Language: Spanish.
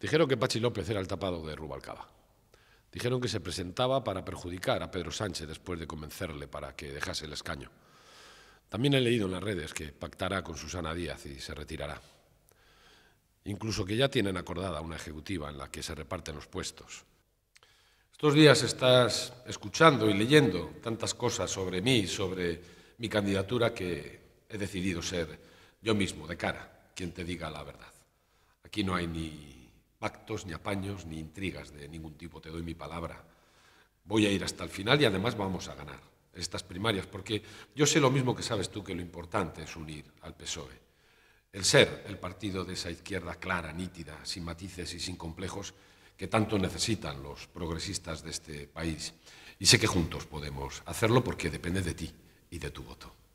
Dijeron que Pachi López era el tapado de Rubalcaba. Dijeron que se presentaba para perjudicar a Pedro Sánchez después de convencerle para que dejase el escaño. También he leído en las redes que pactará con Susana Díaz y se retirará. Incluso que ya tienen acordada una ejecutiva en la que se reparten los puestos. Estos días estás escuchando y leyendo tantas cosas sobre mí, sobre mi candidatura, que he decidido ser yo mismo, de cara, quien te diga la verdad. Aquí no hay ni pactos, ni apaños, ni intrigas de ningún tipo, te doy mi palabra. Voy a ir hasta el final y además vamos a ganar estas primarias, porque yo sé lo mismo que sabes tú, que lo importante es unir al PSOE. El ser el partido de esa izquierda clara, nítida, sin matices y sin complejos que tanto necesitan los progresistas de este país. Y sé que juntos podemos hacerlo porque depende de ti y de tu voto.